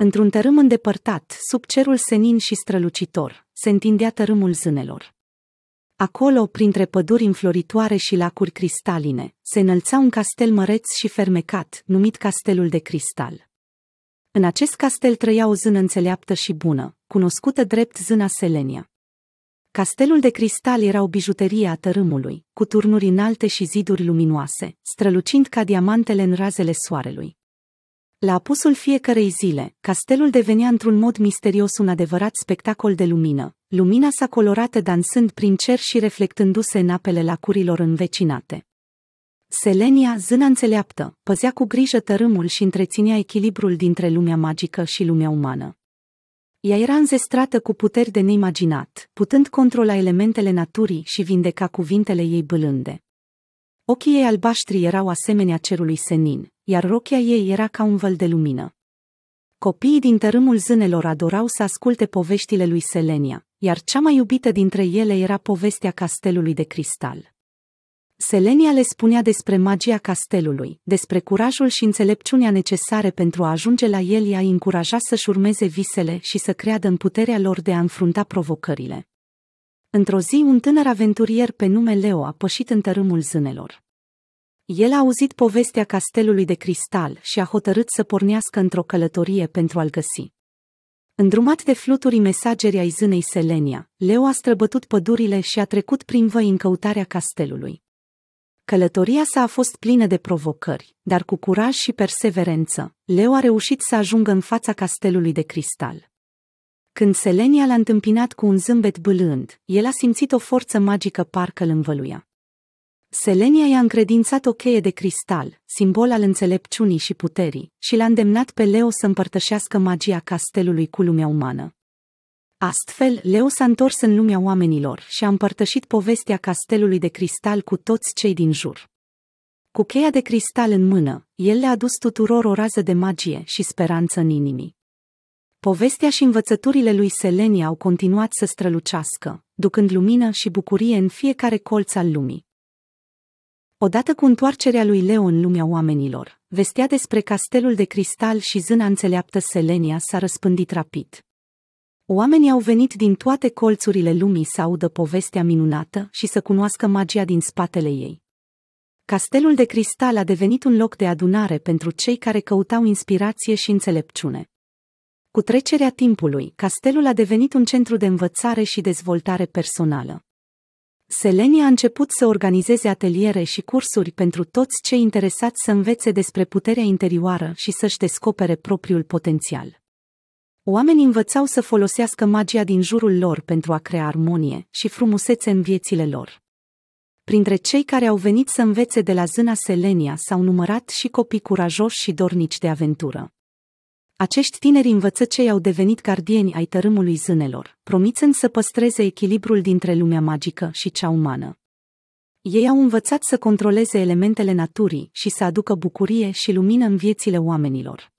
Într-un tărâm îndepărtat, sub cerul senin și strălucitor, se întindea tărâmul zânelor. Acolo, printre păduri înfloritoare și lacuri cristaline, se înălța un castel măreț și fermecat, numit Castelul de Cristal. În acest castel trăia o zână înțeleaptă și bună, cunoscută drept zâna Selenia. Castelul de cristal era o bijuterie a tărâmului, cu turnuri înalte și ziduri luminoase, strălucind ca diamantele în razele soarelui. La apusul fiecarei zile, castelul devenea într-un mod misterios un adevărat spectacol de lumină. Lumina sa colorată dansând prin cer și reflectându-se în apele lacurilor învecinate. Selenia, zâna înțeleaptă, păzea cu grijă tărâmul și întreținea echilibrul dintre lumea magică și lumea umană. Ea era înzestrată cu puteri de neimaginat, putând controla elementele naturii și vindeca cuvintele ei bâlânde. Ochii ei albaștri erau asemenea cerului senin, iar rochia ei era ca un văl de lumină. Copiii din tărâmul zânelor adorau să asculte poveștile lui Selenia, iar cea mai iubită dintre ele era povestea castelului de cristal. Selenia le spunea despre magia castelului, despre curajul și înțelepciunea necesare pentru a ajunge la el, i-a încurajat să-și urmeze visele și să creadă în puterea lor de a înfrunta provocările. Într-o zi, un tânăr aventurier pe nume Leo a pășit în tărâmul zânelor. El a auzit povestea castelului de cristal și a hotărât să pornească într-o călătorie pentru a-l găsi. Îndrumat de fluturii mesageri ai zânei Selenia, Leo a străbătut pădurile și a trecut prin văi în căutarea castelului. Călătoria sa a fost plină de provocări, dar cu curaj și perseverență, Leo a reușit să ajungă în fața castelului de cristal. Când Selenia l-a întâmpinat cu un zâmbet bâlând, el a simțit o forță magică parcă îl învăluia. Selenia i-a încredințat o cheie de cristal, simbol al înțelepciunii și puterii, și l-a îndemnat pe Leo să împărtășească magia castelului cu lumea umană. Astfel, Leo s-a întors în lumea oamenilor și a împărtășit povestea castelului de cristal cu toți cei din jur. Cu cheia de cristal în mână, el le-a adus tuturor o rază de magie și speranță în inimii. Povestea și învățăturile lui Selenia au continuat să strălucească, ducând lumină și bucurie în fiecare colț al lumii. Odată cu întoarcerea lui Leo în lumea oamenilor, vestea despre castelul de cristal și zâna înțeleaptă Selenia s-a răspândit rapid. Oamenii au venit din toate colțurile lumii să audă povestea minunată și să cunoască magia din spatele ei. Castelul de cristal a devenit un loc de adunare pentru cei care căutau inspirație și înțelepciune. Cu trecerea timpului, castelul a devenit un centru de învățare și dezvoltare personală. Selenia a început să organizeze ateliere și cursuri pentru toți cei interesați să învețe despre puterea interioară și să-și descopere propriul potențial. Oamenii învățau să folosească magia din jurul lor pentru a crea armonie și frumusețe în viețile lor. Printre cei care au venit să învețe de la zâna Selenia s-au numărat și copii curajoși și dornici de aventură. Acești tineri cei au devenit gardieni ai tărâmului zânelor, promițând să păstreze echilibrul dintre lumea magică și cea umană. Ei au învățat să controleze elementele naturii și să aducă bucurie și lumină în viețile oamenilor.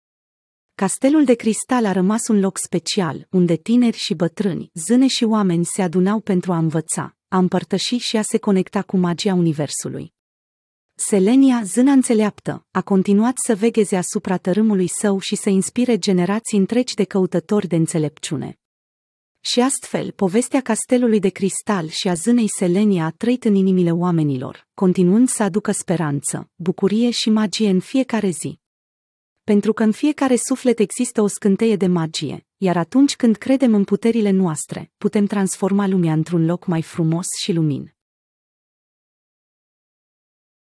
Castelul de cristal a rămas un loc special, unde tineri și bătrâni, zâne și oameni se adunau pentru a învăța, a împărtăși și a se conecta cu magia Universului. Selenia, zâna înțeleaptă, a continuat să vegheze asupra tărâmului său și să inspire generații întregi de căutători de înțelepciune. Și astfel, povestea castelului de cristal și a zânei Selenia a trăit în inimile oamenilor, continuând să aducă speranță, bucurie și magie în fiecare zi. Pentru că în fiecare suflet există o scânteie de magie, iar atunci când credem în puterile noastre, putem transforma lumea într-un loc mai frumos și lumin.